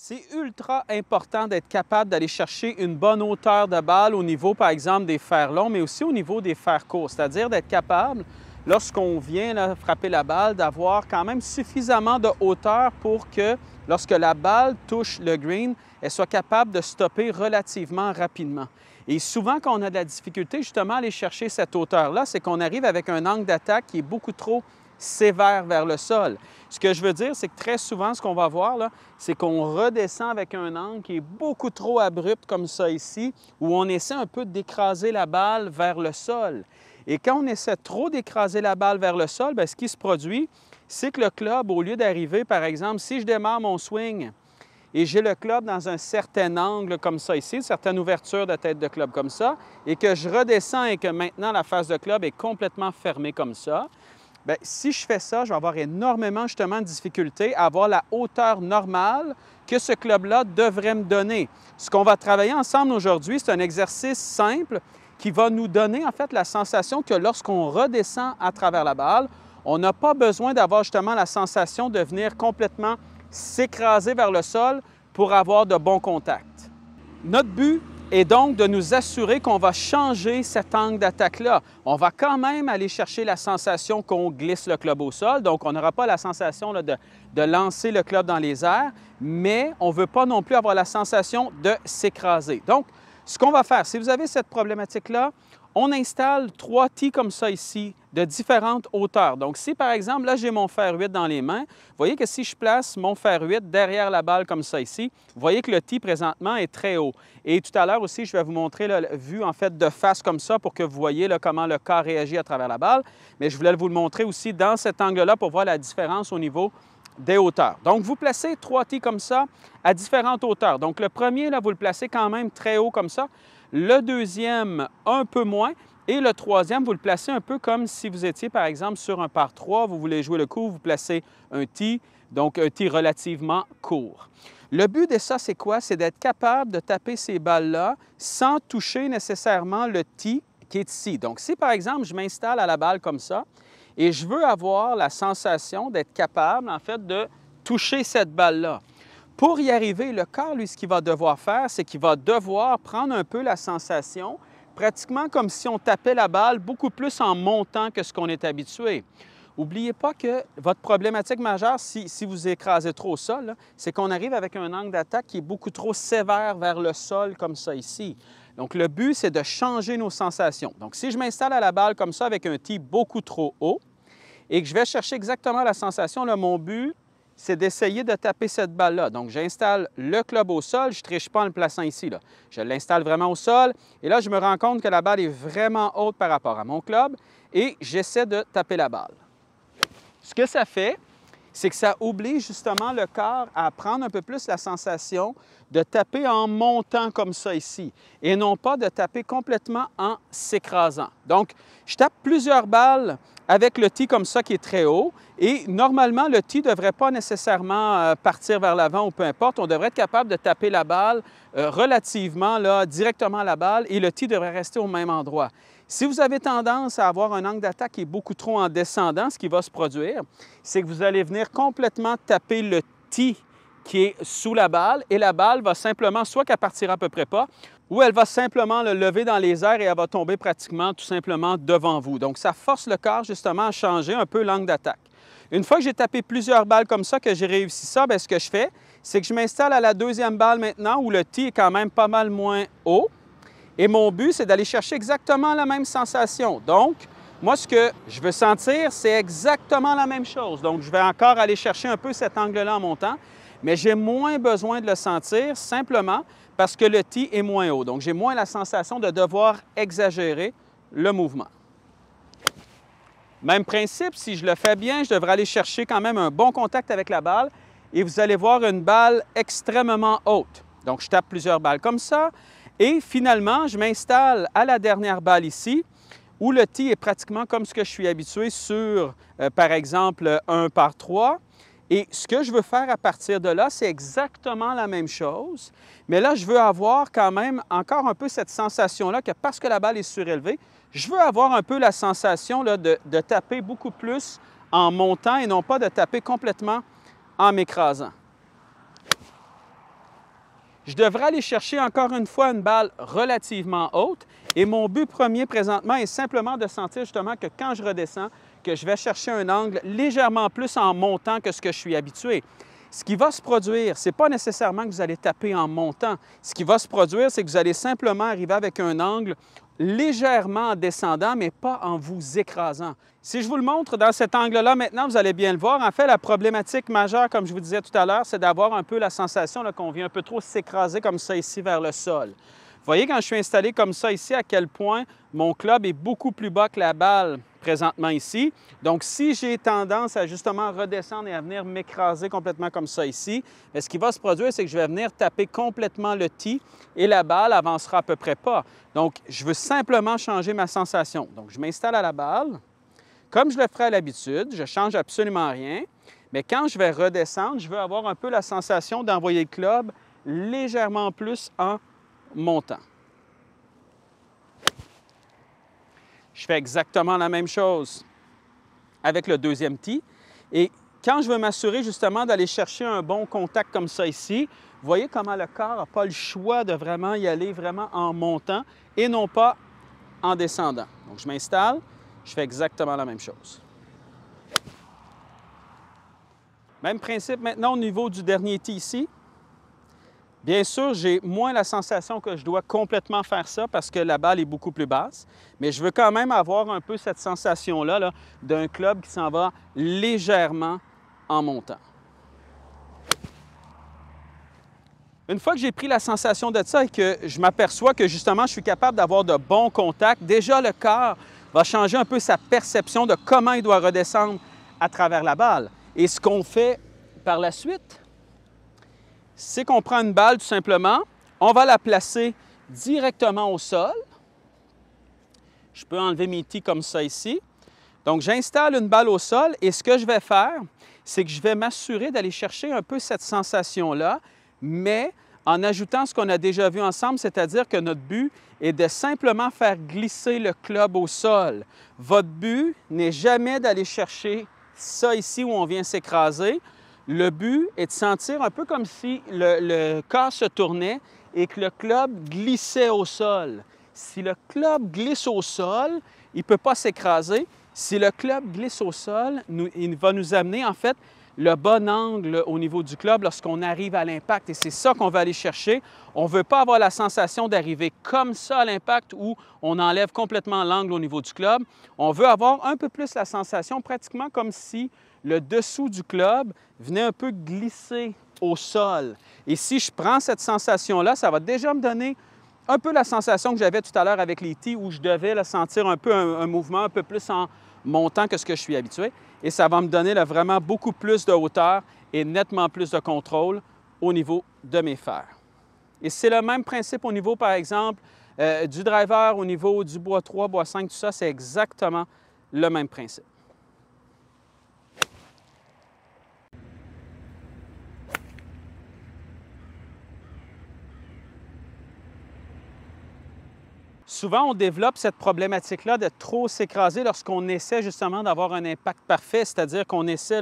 C'est ultra important d'être capable d'aller chercher une bonne hauteur de balle au niveau, par exemple, des fers longs, mais aussi au niveau des fers courts, c'est-à-dire d'être capable, lorsqu'on vient frapper la balle, d'avoir quand même suffisamment de hauteur pour que, lorsque la balle touche le green, elle soit capable de stopper relativement rapidement. Et souvent, quand on a de la difficulté justement à aller chercher cette hauteur-là, c'est qu'on arrive avec un angle d'attaque qui est beaucoup trop sévère vers le sol. Ce que je veux dire, c'est que très souvent, ce qu'on va voir, c'est qu'on redescend avec un angle qui est beaucoup trop abrupt comme ça ici, où on essaie un peu d'écraser la balle vers le sol. Et quand on essaie trop d'écraser la balle vers le sol, ben, ce qui se produit, c'est que le club, au lieu d'arriver, par exemple, si je démarre mon swing et j'ai le club dans un certain angle comme ça ici, une certaine ouverture de tête de club comme ça, et que je redescends et que maintenant la face de club est complètement fermée comme ça, ben, si je fais ça, je vais avoir énormément justement de difficultés à avoir la hauteur normale que ce club-là devrait me donner. Ce qu'on va travailler ensemble aujourd'hui, c'est un exercice simple qui va nous donner en fait la sensation que lorsqu'on redescend à travers la balle, on n'a pas besoin d'avoir justement la sensation de venir complètement s'écraser vers le sol pour avoir de bons contacts. Notre but, et donc de nous assurer qu'on va changer cet angle d'attaque-là. On va quand même aller chercher la sensation qu'on glisse le club au sol, donc on n'aura pas la sensation de, de, lancer le club dans les airs, mais on ne veut pas non plus avoir la sensation de s'écraser. Donc, ce qu'on va faire, si vous avez cette problématique-là, on installe trois T comme ça ici, de différentes hauteurs. Donc, si par exemple, là, j'ai mon fer 8 dans les mains, vous voyez que si je place mon fer 8 derrière la balle comme ça ici, vous voyez que le T présentement est très haut. Et tout à l'heure aussi, je vais vous montrer la vue en fait de face comme ça pour que vous voyez comment le corps réagit à travers la balle. Mais je voulais vous le montrer aussi dans cet angle-là pour voir la différence au niveau des hauteurs. Donc, vous placez trois T comme ça à différentes hauteurs. Donc, le premier, là, vous le placez quand même très haut comme ça. Le deuxième, un peu moins. Et le troisième, vous le placez un peu comme si vous étiez, par exemple, sur un par 3, vous voulez jouer le coup, vous placez un tee, donc un tee relativement court. Le but de ça, c'est quoi? C'est d'être capable de taper ces balles-là sans toucher nécessairement le tee qui est ici. Donc, si par exemple, je m'installe à la balle comme ça et je veux avoir la sensation d'être capable, en fait, de toucher cette balle-là, pour y arriver, le corps, lui, ce qu'il va devoir faire, c'est qu'il va devoir prendre un peu la sensation, pratiquement comme si on tapait la balle beaucoup plus en montant que ce qu'on est habitué. N'oubliez pas que votre problématique majeure, si, vous écrasez trop au sol, c'est qu'on arrive avec un angle d'attaque qui est beaucoup trop sévère vers le sol, comme ça ici. Donc, le but, c'est de changer nos sensations. Donc, si je m'installe à la balle comme ça avec un tee beaucoup trop haut et que je vais chercher exactement la sensation, là, mon but, c'est d'essayer de taper cette balle-là. Donc, j'installe le club au sol, je ne triche pas en le plaçant ici. Là. Je l'installe vraiment au sol, et là, je me rends compte que la balle est vraiment haute par rapport à mon club, et j'essaie de taper la balle. Ce que ça fait, c'est que ça oublie justement le corps à prendre un peu plus la sensation de taper en montant comme ça ici et non pas de taper complètement en s'écrasant. Donc, je tape plusieurs balles avec le tee comme ça qui est très haut. Et normalement, le tee ne devrait pas nécessairement euh, partir vers l'avant ou peu importe. On devrait être capable de taper la balle euh, relativement là, directement à la balle et le tee devrait rester au même endroit. Si vous avez tendance à avoir un angle d'attaque qui est beaucoup trop en descendant, ce qui va se produire, c'est que vous allez venir complètement taper le tee qui est sous la balle et la balle va simplement, soit qu'elle partira à peu près pas, ou elle va simplement le lever dans les airs et elle va tomber pratiquement tout simplement devant vous. Donc, ça force le corps justement à changer un peu l'angle d'attaque. Une fois que j'ai tapé plusieurs balles comme ça, que j'ai réussi ça, ben, ce que je fais, c'est que je m'installe à la deuxième balle maintenant où le tee est quand même pas mal moins haut. Et mon but, c'est d'aller chercher exactement la même sensation. Donc, moi, ce que je veux sentir, c'est exactement la même chose. Donc, je vais encore aller chercher un peu cet angle-là en montant mais j'ai moins besoin de le sentir simplement parce que le tee est moins haut. Donc, j'ai moins la sensation de devoir exagérer le mouvement. Même principe, si je le fais bien, je devrais aller chercher quand même un bon contact avec la balle et vous allez voir une balle extrêmement haute. Donc, je tape plusieurs balles comme ça et finalement, je m'installe à la dernière balle ici où le tee est pratiquement comme ce que je suis habitué sur, euh, par exemple, un par trois. Et ce que je veux faire à partir de là, c'est exactement la même chose, mais là, je veux avoir quand même encore un peu cette sensation-là que parce que la balle est surélevée, je veux avoir un peu la sensation de, de taper beaucoup plus en montant et non pas de taper complètement en m'écrasant. Je devrais aller chercher encore une fois une balle relativement haute et mon but premier présentement est simplement de sentir justement que quand je redescends, je vais chercher un angle légèrement plus en montant que ce que je suis habitué. Ce qui va se produire, ce n'est pas nécessairement que vous allez taper en montant. Ce qui va se produire, c'est que vous allez simplement arriver avec un angle légèrement en descendant, mais pas en vous écrasant. Si je vous le montre dans cet angle-là maintenant, vous allez bien le voir. En fait, la problématique majeure, comme je vous disais tout à l'heure, c'est d'avoir un peu la sensation qu'on vient un peu trop s'écraser comme ça ici vers le sol voyez, quand je suis installé comme ça ici, à quel point mon club est beaucoup plus bas que la balle présentement ici. Donc, si j'ai tendance à justement redescendre et à venir m'écraser complètement comme ça ici, ce qui va se produire, c'est que je vais venir taper complètement le tee et la balle avancera à peu près pas. Donc, je veux simplement changer ma sensation. Donc, je m'installe à la balle. Comme je le ferai à l'habitude, je ne change absolument rien. Mais quand je vais redescendre, je veux avoir un peu la sensation d'envoyer le club légèrement plus en montant. Je fais exactement la même chose avec le deuxième tee. Et quand je veux m'assurer justement d'aller chercher un bon contact comme ça ici, vous voyez comment le corps n'a pas le choix de vraiment y aller vraiment en montant et non pas en descendant. Donc, je m'installe, je fais exactement la même chose. Même principe maintenant au niveau du dernier tee ici. Bien sûr, j'ai moins la sensation que je dois complètement faire ça parce que la balle est beaucoup plus basse, mais je veux quand même avoir un peu cette sensation-là -là, d'un club qui s'en va légèrement en montant. Une fois que j'ai pris la sensation de ça et que je m'aperçois que justement je suis capable d'avoir de bons contacts, déjà le corps va changer un peu sa perception de comment il doit redescendre à travers la balle. Et ce qu'on fait par la suite, c'est qu'on prend une balle tout simplement, on va la placer directement au sol. Je peux enlever mes tis comme ça ici. Donc, j'installe une balle au sol et ce que je vais faire, c'est que je vais m'assurer d'aller chercher un peu cette sensation-là, mais en ajoutant ce qu'on a déjà vu ensemble, c'est-à-dire que notre but est de simplement faire glisser le club au sol. Votre but n'est jamais d'aller chercher ça ici où on vient s'écraser. Le but est de sentir un peu comme si le, corps se tournait et que le club glissait au sol. Si le club glisse au sol, il ne peut pas s'écraser. Si le club glisse au sol, il va nous amener en fait le bon angle au niveau du club lorsqu'on arrive à l'impact. Et c'est ça qu'on va aller chercher. On ne veut pas avoir la sensation d'arriver comme ça à l'impact où on enlève complètement l'angle au niveau du club. On veut avoir un peu plus la sensation, pratiquement comme si le dessous du club venait un peu glisser au sol. Et si je prends cette sensation-là, ça va déjà me donner un peu la sensation que j'avais tout à l'heure avec les tees où je devais sentir un peu un, mouvement un peu plus en montant que ce que je suis habitué. Et ça va me donner vraiment beaucoup plus de hauteur et nettement plus de contrôle au niveau de mes fers. Et c'est le même principe au niveau, par exemple, euh, du driver, au niveau du bois 3, bois 5, tout ça, c'est exactement le même principe. Souvent, on développe cette problématique-là de trop s'écraser lorsqu'on essaie justement d'avoir un impact parfait, c'est-à-dire qu'on essaie,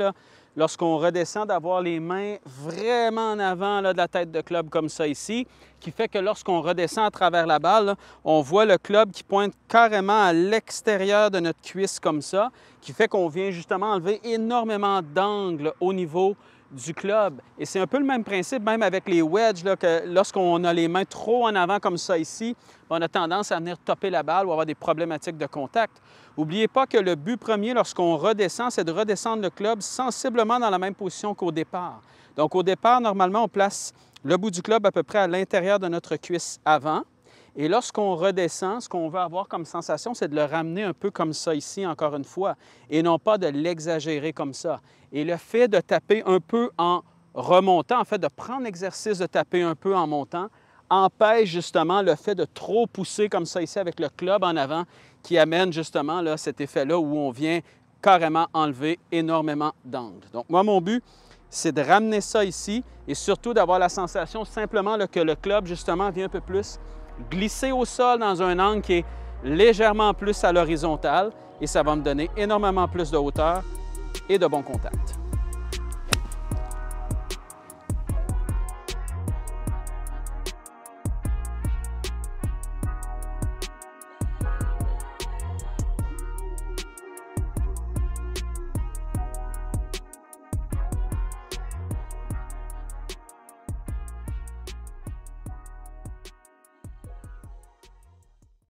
lorsqu'on redescend, d'avoir les mains vraiment en avant de la tête de club comme ça ici, qui fait que lorsqu'on redescend à travers la balle, on voit le club qui pointe carrément à l'extérieur de notre cuisse comme ça, qui fait qu'on vient justement enlever énormément d'angle au niveau du club. Et c'est un peu le même principe, même avec les wedges, que lorsqu'on a les mains trop en avant comme ça ici, on a tendance à venir topper la balle ou avoir des problématiques de contact. N'oubliez pas que le but premier lorsqu'on redescend, c'est de redescendre le club sensiblement dans la même position qu'au départ. Donc au départ, normalement, on place le bout du club à peu près à l'intérieur de notre cuisse avant. Et lorsqu'on redescend, ce qu'on veut avoir comme sensation, c'est de le ramener un peu comme ça ici, encore une fois, et non pas de l'exagérer comme ça. Et le fait de taper un peu en remontant, en fait, de prendre l'exercice de taper un peu en montant, empêche justement le fait de trop pousser comme ça ici avec le club en avant, qui amène justement là, cet effet-là où on vient carrément enlever énormément d'angle. Donc moi, mon but, c'est de ramener ça ici et surtout d'avoir la sensation simplement que le club justement vient un peu plus glisser au sol dans un angle qui est légèrement plus à l'horizontale et ça va me donner énormément plus de hauteur et de bon contact.